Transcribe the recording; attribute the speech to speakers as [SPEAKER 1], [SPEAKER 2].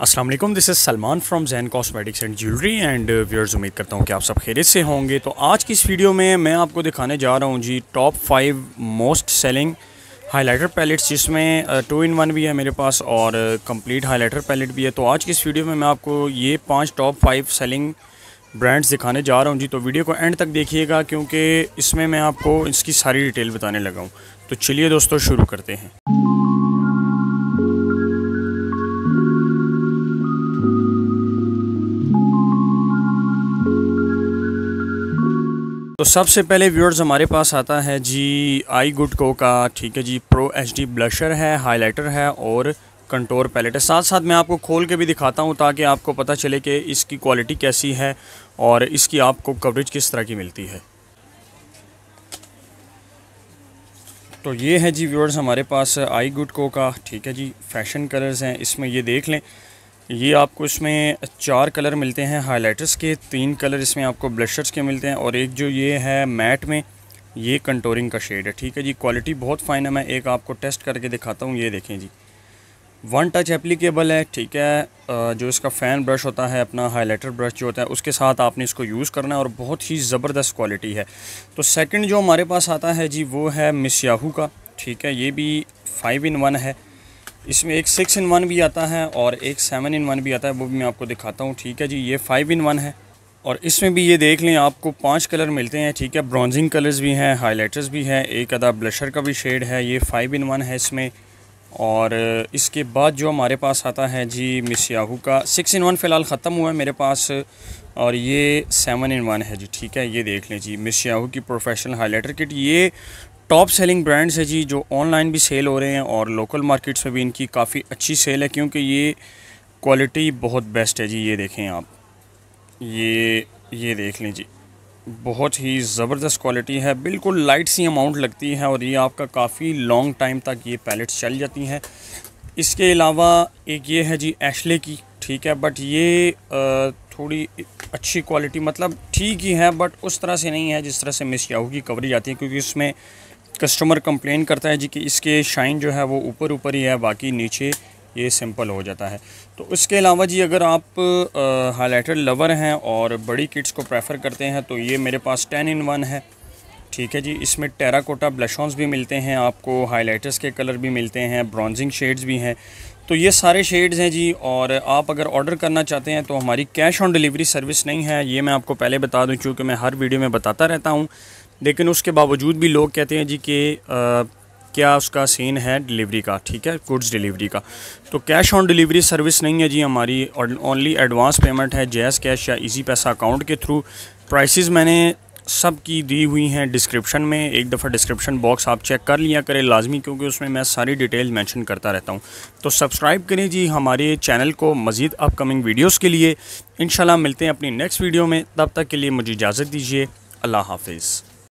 [SPEAKER 1] Aslam this is Salman from Jain cosmetics and jewellery and viewers उम्मीद करता हूँ कि आप सब खैरियत से होंगे तो आज की इस वीडियो में मैं आपको दिखाने जा रहा हूँ जी top five most selling highlighter palettes जिसमें टू इन वन भी है मेरे पास और कंप्लीट हाइलाइटर पैलेट भी है तो आज की इस वीडियो में मैं आपको ये पाँच टॉप फाइव सेलिंग ब्रांड्स दिखाने जा रहा हूँ जी तो वीडियो को एंड तक देखिएगा क्योंकि इसमें मैं आपको इसकी सारी डिटेल बताने लगा हूँ तो चलिए दोस्तों शुरू करते हैं तो सबसे पहले व्यूअर्स हमारे पास आता है जी आई गुड को का ठीक है जी प्रो एच डी ब्लशर है हाईलाइटर है और कंटोर पैलेट है साथ साथ मैं आपको खोल के भी दिखाता हूँ ताकि आपको पता चले कि इसकी क्वालिटी कैसी है और इसकी आपको कवरेज किस तरह की मिलती है तो ये है जी व्यूअर्स हमारे पास आई गुड को का ठीक है जी फैशन कलर्स हैं इसमें ये देख लें ये आपको इसमें चार कलर मिलते हैं हाइलाइटर्स के तीन कलर इसमें आपको ब्लशर्स के मिलते हैं और एक जो ये है मैट में ये कंटोरिंग का शेड है ठीक है जी क्वालिटी बहुत फ़ाइन है मैं एक आपको टेस्ट करके दिखाता हूँ ये देखें जी वन टच एप्लीकेबल है ठीक है जो इसका फ़ैन ब्रश होता है अपना हाइलाइटर ब्रश जो होता है उसके साथ आपने इसको यूज़ करना है और बहुत ही ज़बरदस्त क्वालिटी है तो सेकंड जो हमारे पास आता है जी वो है मिस याहू का ठीक है ये भी फाइव इन वन है इसमें एक सिक्स इन वन भी आता है और एक सेवन इन वन भी आता है वो भी मैं आपको दिखाता हूँ ठीक है जी ये फाइव इन वन है और इसमें भी ये देख लें आपको पांच कलर मिलते हैं ठीक है ब्रॉन्जिंग कलर्स भी हैं हाइलाइटर्स भी हैं एक अदा ब्लशर का भी शेड है ये फाइव इन वन है इसमें और इसके बाद जो हमारे पास आता है जी मिस याहू का सिक्स इन वन फ़िलहाल ख़त्म हुआ है मेरे पास और ये सेवन इन वन है जी ठीक है ये देख लें जी मिस याहू की प्रोफेशनल हाईलाइटर किट ये टॉप सेलिंग ब्रांड्स है जी जो ऑनलाइन भी सेल हो रहे हैं और लोकल मार्केट्स में भी इनकी काफ़ी अच्छी सेल है क्योंकि ये क्वालिटी बहुत बेस्ट है जी ये देखें आप ये ये देख लें जी बहुत ही ज़बरदस्त क्वालिटी है बिल्कुल लाइट सी अमाउंट लगती है और ये आपका काफ़ी लॉन्ग टाइम तक ये पैलेट्स चल जाती हैं इसके अलावा एक ये है जी एशले की ठीक है बट ये थोड़ी अच्छी क्वालिटी मतलब ठीक ही है बट उस तरह से नहीं है जिस तरह से मिस याहू की कवरी जाती है क्योंकि इसमें कस्टमर कंप्लेन करता है जी कि इसके शाइन जो है वो ऊपर ऊपर ही है बाकी नीचे ये सिंपल हो जाता है तो इसके अलावा जी अगर आप हाईलाइटर लवर हैं और बड़ी किट्स को प्रेफर करते हैं तो ये मेरे पास टेन इन वन है ठीक है जी इसमें टेराकोटा ब्लशॉन्स भी मिलते हैं आपको हाईलाइटर्स के कलर भी मिलते हैं ब्रॉन्जिंग शेड्स भी हैं तो ये सारे शेड्स हैं जी और आप अगर ऑर्डर करना चाहते हैं तो हमारी कैश ऑन डिलीवरी सर्विस नहीं है ये मैं आपको पहले बता दूं क्योंकि मैं हर वीडियो में बताता रहता हूं लेकिन उसके बावजूद भी लोग कहते हैं जी कि क्या उसका सीन है डिलीवरी का ठीक है गुड्स डिलीवरी का तो कैश ऑन डिलीवरी सर्विस नहीं है जी हमारी ओनली एडवांस पेमेंट है जैस कैश या इजी पैसा अकाउंट के थ्रू प्राइसेस मैंने सब की दी हुई हैं डिस्क्रिप्शन में एक दफ़ा डिस्क्रिप्शन बॉक्स आप चेक कर लिया करें लाजमी क्योंकि उसमें मैं सारी डिटेल मैंशन करता रहता हूँ तो सब्सक्राइब करें जी हमारे चैनल को मज़ीद अपकमिंग वीडियोज़ के लिए इन मिलते हैं अपनी नेक्स्ट वीडियो में तब तक के लिए मुझे इजाज़त दीजिए अल्लाह हाफिज़